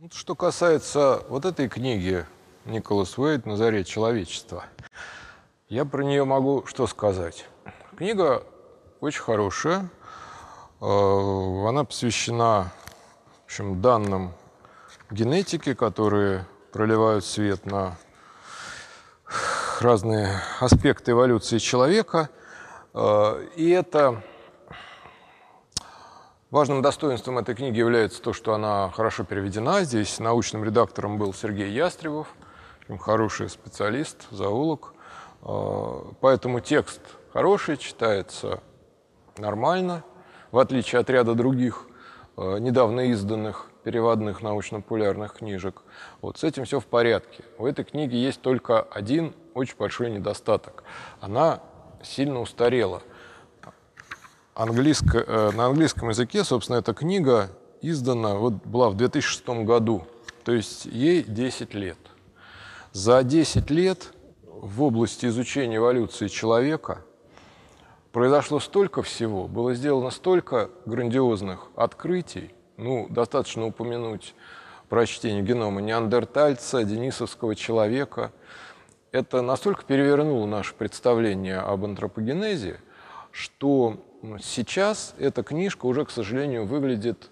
Ну, что касается вот этой книги Николас Уэйд «На заре человечества», я про нее могу что сказать. Книга очень хорошая. Э, она посвящена в общем, данным генетики, которые проливают свет на разные аспекты эволюции человека. Э, и это Важным достоинством этой книги является то, что она хорошо переведена. Здесь научным редактором был Сергей Ястребов, хороший специалист, заулок. А, поэтому текст хороший, читается нормально, в отличие от ряда других а, недавно изданных переводных научно-популярных книжек. Вот с этим все в порядке. У этой книги есть только один очень большой недостаток. Она сильно устарела – английско, э, на английском языке, собственно, эта книга издана, вот была в 2006 году, то есть ей 10 лет. За 10 лет в области изучения эволюции человека произошло столько всего, было сделано столько грандиозных открытий, ну, достаточно упомянуть прочтение генома неандертальца, денисовского человека. Это настолько перевернуло наше представление об антропогенезе – что сейчас эта книжка уже, к сожалению, выглядит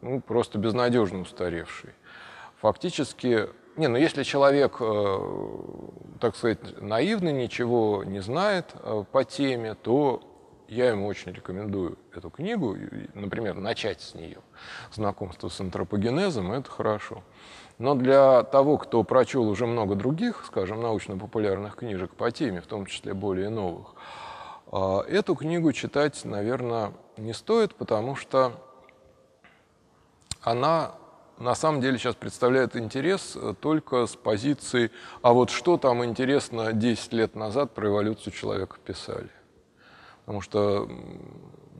ну, просто безнадежно устаревшей. Фактически, не, ну если человек, э, так сказать, наивный, ничего не знает э, по теме, то я ему очень рекомендую эту книгу, например, начать с нее. Знакомство с антропогенезом – это хорошо. Но для того, кто прочел уже много других, скажем, научно-популярных книжек по теме, в том числе более новых, а, эту книгу читать, наверное, не стоит, потому что она на самом деле сейчас представляет интерес э, только с позиции, а вот что там интересно 10 лет назад про эволюцию человека писали. Потому что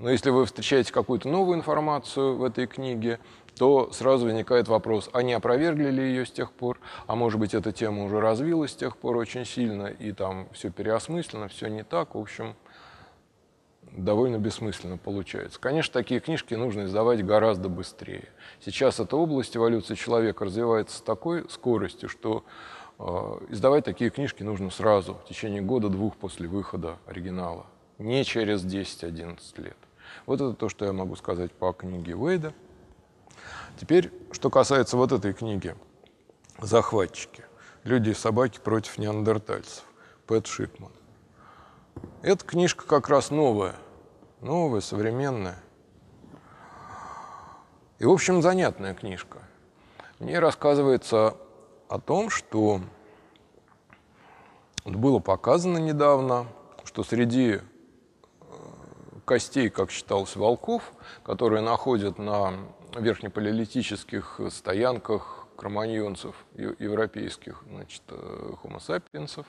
но если вы встречаете какую-то новую информацию в этой книге, то сразу возникает вопрос, а не опровергли ли ее с тех пор, а может быть эта тема уже развилась с тех пор очень сильно, и там все переосмыслено, все не так, в общем, довольно бессмысленно получается. Конечно, такие книжки нужно издавать гораздо быстрее. Сейчас эта область эволюции человека развивается с такой скоростью, что э, издавать такие книжки нужно сразу, в течение года-двух после выхода оригинала, не через 10-11 лет. Вот это то, что я могу сказать по книге Уэйда. Теперь, что касается вот этой книги «Захватчики. Люди и собаки против неандертальцев» Пэт Шипман. Эта книжка как раз новая, новая, современная. И, в общем, занятная книжка. В ней рассказывается о том, что было показано недавно, что среди костей, как считалось, волков, которые находят на верхнепалеолитических стоянках кроманьонцев европейских, значит, э, homo sapiens,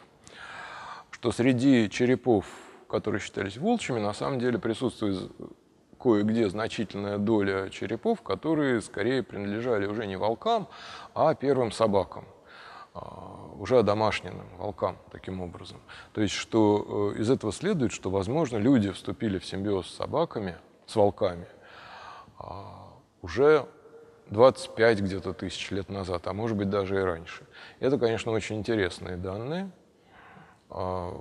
что среди черепов, которые считались волчьими, на самом деле присутствует кое-где значительная доля черепов, которые скорее принадлежали уже не волкам, а первым собакам. А, уже одомашненным волкам таким образом. То есть, что э, из этого следует, что, возможно, люди вступили в симбиоз с собаками, с волками, а, уже 25 где-то тысяч лет назад, а может быть даже и раньше. Это, конечно, очень интересные данные. А,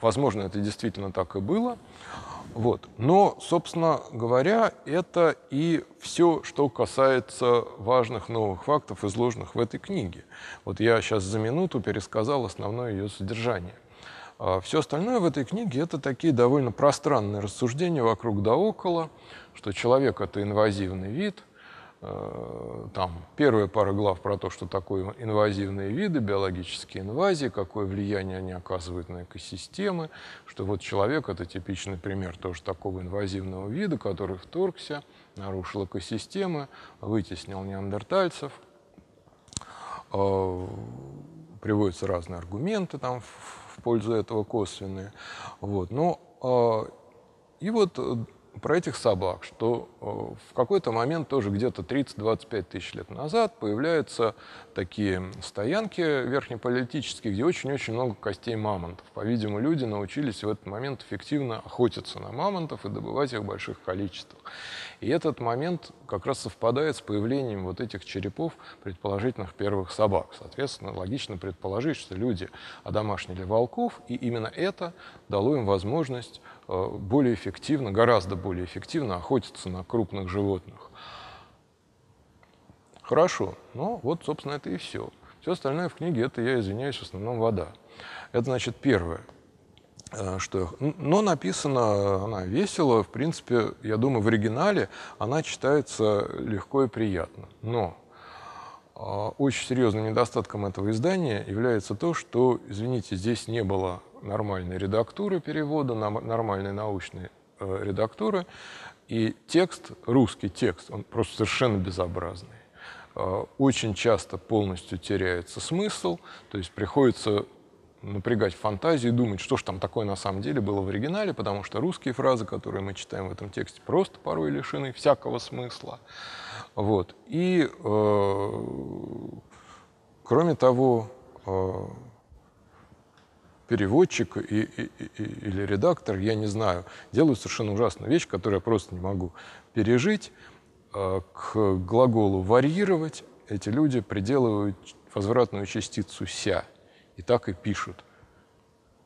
Возможно, это действительно так и было. Вот. Но, собственно говоря, это и все, что касается важных новых фактов, изложенных в этой книге. Вот я сейчас за минуту пересказал основное ее содержание. А все остальное в этой книге – это такие довольно пространные рассуждения вокруг да около, что человек – это инвазивный вид – Э, там первая пара глав про то, что такое инвазивные виды, биологические инвазии, какое влияние они оказывают на экосистемы, что вот человек — это типичный пример тоже такого инвазивного вида, который вторгся, нарушил экосистемы, вытеснил неандертальцев. Э, приводятся разные аргументы там в пользу этого косвенные. Вот. Но ну, э, и вот про этих собак, что э, в какой-то момент тоже где-то 30-25 тысяч лет назад появляются такие стоянки верхнеполитические, где очень-очень много костей мамонтов. По-видимому, люди научились в этот момент эффективно охотиться на мамонтов и добывать их в больших количествах. И этот момент как раз совпадает с появлением вот этих черепов предположительных первых собак. Соответственно, логично предположить, что люди одомашнили волков, и именно это дало им возможность Э, более эффективно, гораздо более эффективно охотятся на крупных животных. Хорошо, но ну вот, собственно, это и все. Все остальное в книге, это, я извиняюсь, в основном вода. Это, значит, первое. Э, что, но написана она весело, в принципе, я думаю, в оригинале она читается легко и приятно. Но э, очень серьезным недостатком этого издания является то, что, извините, здесь не было нормальной редактуры перевода, нормальной научной э, редактуры. И текст, русский текст, он просто совершенно безобразный. Э, очень часто полностью теряется смысл, то есть приходится напрягать фантазию и думать, что же там такое на самом деле было в оригинале, потому что русские фразы, которые мы читаем в этом тексте, просто порой лишены всякого смысла. Вот. И, э, кроме того, э, переводчик и, и, и, или редактор, я не знаю, делают совершенно ужасную вещь, которую я просто не могу пережить. Э, к глаголу «варьировать» эти люди приделывают возвратную частицу «ся» и так и пишут.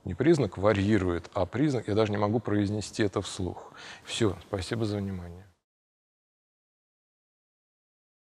Не признак «варьирует», а признак, я даже не могу произнести это вслух. Все, спасибо за внимание.